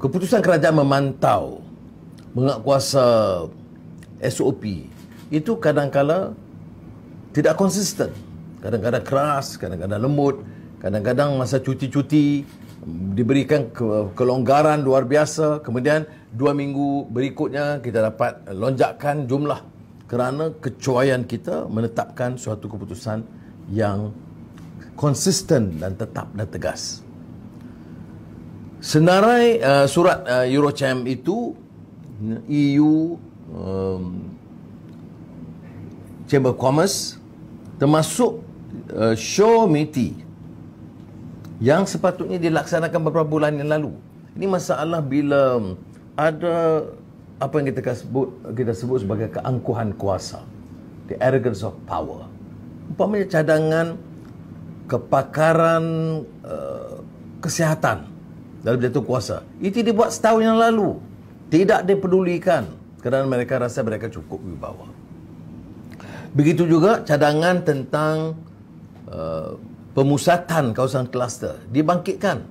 keputusan kerajaan memantau mengakuasa SOP itu kadang-kala tidak konsisten kadang-kadang keras kadang-kadang lembut kadang-kadang masa cuti-cuti diberikan ke- kelonggaran luar biasa kemudian dua minggu berikutnya kita dapat lonjakkan jumlah kerana kecuaian kita menetapkan suatu keputusan yang konsisten dan tetap dan tegas. Senarai uh, surat uh, Eurocham itu EU um, Chamber of Commerce termasuk uh, show meeting yang sepatutnya dilaksanakan beberapa bulan yang lalu. Ini masalah bila um, ada apa yang kita sebut kita sebut sebagai keangkuhan kuasa. The arrogance of power. Umpamanya cadangan kepakaran uh, kesihatan dalam tu kuasa. Itu dibuat setahun yang lalu. Tidak dipedulikan kerana mereka rasa mereka cukup di bawah. Begitu juga cadangan tentang uh, pemusatan kawasan kluster. Dibangkitkan.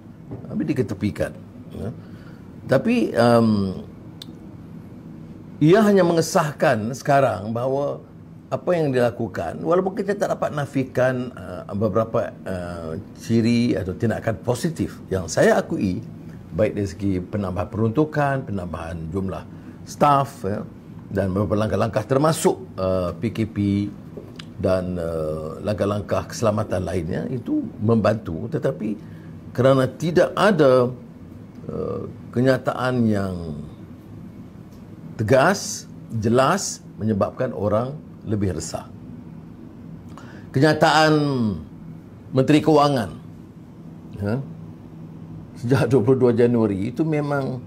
habis diketepikan. Ya. Tapi um, ia hanya mengesahkan sekarang bahawa apa yang dilakukan walaupun kita tak dapat nafikan uh, beberapa uh, ciri atau tindakan positif yang saya akui baik dari segi penambahan peruntukan, penambahan jumlah staff ya, dan beberapa langkah-langkah termasuk uh, PKP dan uh, langkah-langkah keselamatan lainnya itu membantu tetapi kerana tidak ada uh, kenyataan yang tegas, jelas menyebabkan orang lebih resah. Kenyataan Menteri Kewangan ya, sejak 22 Januari itu memang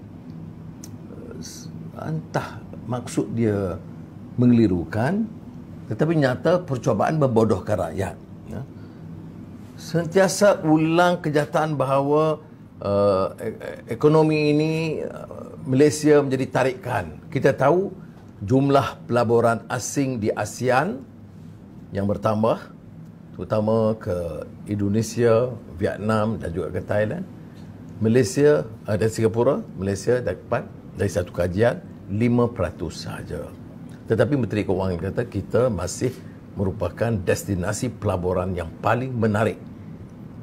entah eh, maksud dia mengelirukan tetapi nyata percobaan membodohkan rakyat. Ya. Sentiasa ulang kenyataan bahawa uh, ekonomi ini uh, Malaysia menjadi tarikan. Kita tahu jumlah pelaburan asing di ASEAN yang bertambah terutama ke Indonesia, Vietnam dan juga ke Thailand. Malaysia eh, dan Singapura, Malaysia dapat dari satu kajian 5% saja. Tetapi Menteri Kewangan kata kita masih merupakan destinasi pelaburan yang paling menarik.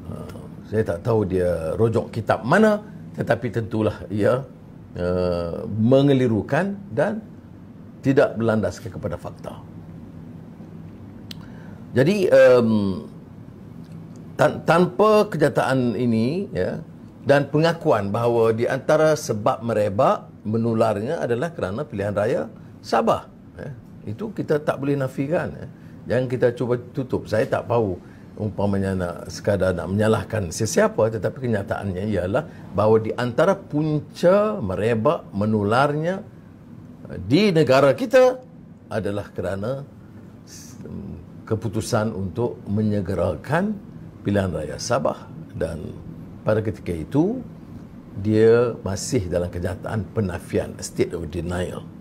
Uh, saya tak tahu dia rojok kitab mana tetapi tentulah ia uh, mengelirukan dan tidak berlandaskan kepada fakta. Jadi um, tan- tanpa kenyataan ini ya dan pengakuan bahawa di antara sebab merebak menularnya adalah kerana pilihan raya Sabah. Ya. Itu kita tak boleh nafikan. Ya. Jangan kita cuba tutup. Saya tak tahu umpamanya nak sekadar nak menyalahkan sesiapa tetapi kenyataannya ialah bahawa di antara punca merebak menularnya di negara kita adalah kerana mm, keputusan untuk menyegerakan pilihan raya Sabah dan pada ketika itu dia masih dalam kenyataan penafian state of denial.